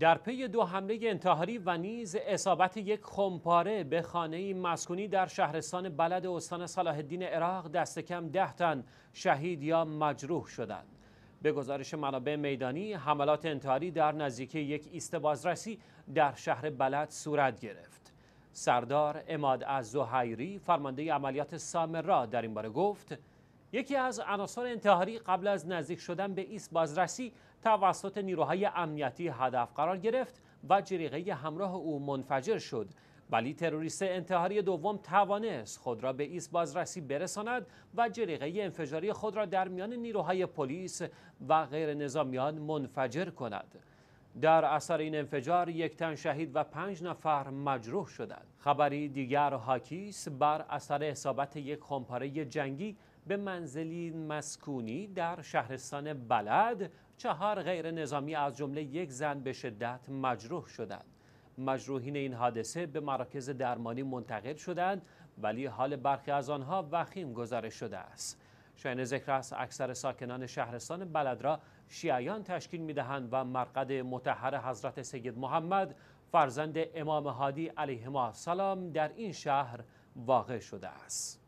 در پی دو حمله انتحاری و نیز اصابت یک خمپاره به خانه مسکونی در شهرستان بلد استان صلاح الدین عراق دست کم ده تن شهید یا مجروح شدند. به گزارش منابع میدانی حملات انتحاری در نزدیکی یک ایست بازرسی در شهر بلد صورت گرفت. سردار اماد از زهیری فرمانده عملیات سامرا در این باره گفت یکی از عناصر انتحاری قبل از نزدیک شدن به ایست بازرسی توسط نیروهای امنیتی هدف قرار گرفت و جریقه همراه او منفجر شد ولی تروریست انتحاری دوم توانست خود را به ایست بازرسی برساند و جریقه انفجاری خود را در میان نیروهای پلیس و غیر نظامیان منفجر کند در اثر این انفجار یک تن شهید و پنج نفر مجروح شدند خبری دیگر حاکیس بر اثر اصابت یک خمپاره جنگی به منزلی مسکونی در شهرستان بلد چهار غیر نظامی از جمله یک زن به شدت مجروح شدند. مجروحین این حادثه به مراکز درمانی منتقل شدند ولی حال برخی از آنها وخیم گزارش شده است. شاین ذکر است اکثر ساکنان شهرستان بلد را شیعیان تشکیل می دهند و مرقد متحر حضرت سید محمد فرزند امام هادی ما سلام در این شهر واقع شده است.